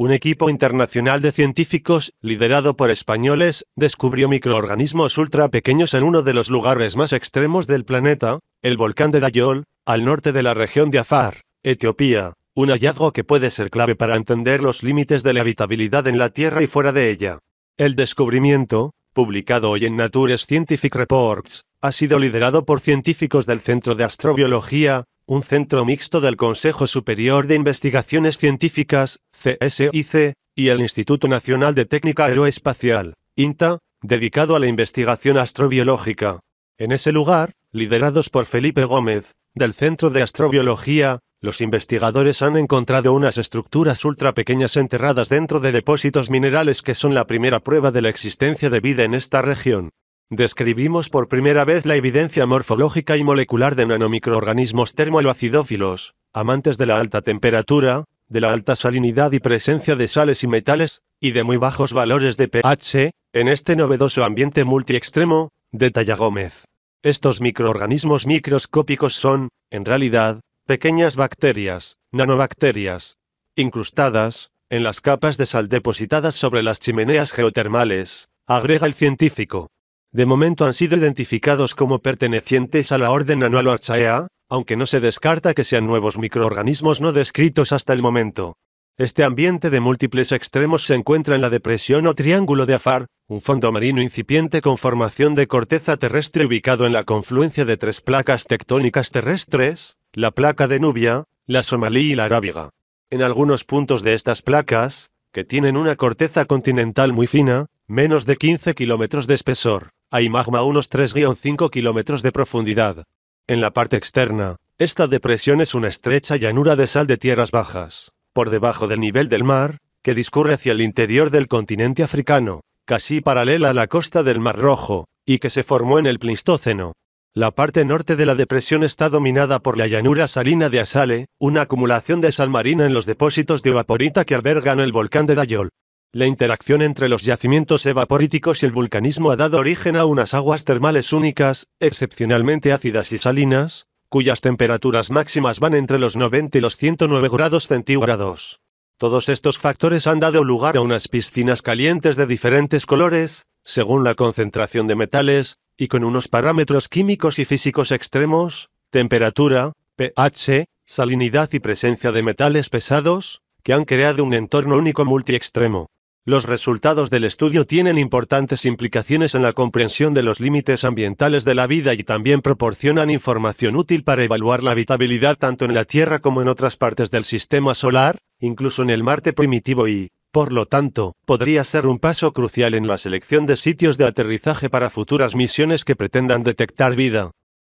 Un equipo internacional de científicos, liderado por españoles, descubrió microorganismos ultra pequeños en uno de los lugares más extremos del planeta, el volcán de Dayol, al norte de la región de Afar, Etiopía, un hallazgo que puede ser clave para entender los límites de la habitabilidad en la Tierra y fuera de ella. El descubrimiento, publicado hoy en Nature Scientific Reports, ha sido liderado por científicos del Centro de Astrobiología, un centro mixto del Consejo Superior de Investigaciones Científicas, CSIC, y el Instituto Nacional de Técnica Aeroespacial, INTA, dedicado a la investigación astrobiológica. En ese lugar, liderados por Felipe Gómez, del Centro de Astrobiología, los investigadores han encontrado unas estructuras ultrapequeñas enterradas dentro de depósitos minerales que son la primera prueba de la existencia de vida en esta región. Describimos por primera vez la evidencia morfológica y molecular de nanomicroorganismos termoaloacidófilos, amantes de la alta temperatura, de la alta salinidad y presencia de sales y metales, y de muy bajos valores de pH, en este novedoso ambiente multiextremo, detalla Gómez. Estos microorganismos microscópicos son, en realidad, pequeñas bacterias, nanobacterias, incrustadas, en las capas de sal depositadas sobre las chimeneas geotermales, agrega el científico. De momento han sido identificados como pertenecientes a la orden Archaea, aunque no se descarta que sean nuevos microorganismos no descritos hasta el momento. Este ambiente de múltiples extremos se encuentra en la depresión o triángulo de Afar, un fondo marino incipiente con formación de corteza terrestre ubicado en la confluencia de tres placas tectónicas terrestres, la placa de Nubia, la somalí y la arábiga. En algunos puntos de estas placas, que tienen una corteza continental muy fina, menos de 15 kilómetros de espesor, hay magma a unos 3-5 kilómetros de profundidad. En la parte externa, esta depresión es una estrecha llanura de sal de tierras bajas, por debajo del nivel del mar, que discurre hacia el interior del continente africano, casi paralela a la costa del Mar Rojo, y que se formó en el Pleistoceno. La parte norte de la depresión está dominada por la llanura salina de Asale, una acumulación de sal marina en los depósitos de evaporita que albergan el volcán de Dayol. La interacción entre los yacimientos evaporíticos y el vulcanismo ha dado origen a unas aguas termales únicas, excepcionalmente ácidas y salinas, cuyas temperaturas máximas van entre los 90 y los 109 grados centígrados. Todos estos factores han dado lugar a unas piscinas calientes de diferentes colores, según la concentración de metales, y con unos parámetros químicos y físicos extremos, temperatura, pH, salinidad y presencia de metales pesados, que han creado un entorno único multiextremo. Los resultados del estudio tienen importantes implicaciones en la comprensión de los límites ambientales de la vida y también proporcionan información útil para evaluar la habitabilidad tanto en la Tierra como en otras partes del sistema solar, incluso en el Marte primitivo y, por lo tanto, podría ser un paso crucial en la selección de sitios de aterrizaje para futuras misiones que pretendan detectar vida.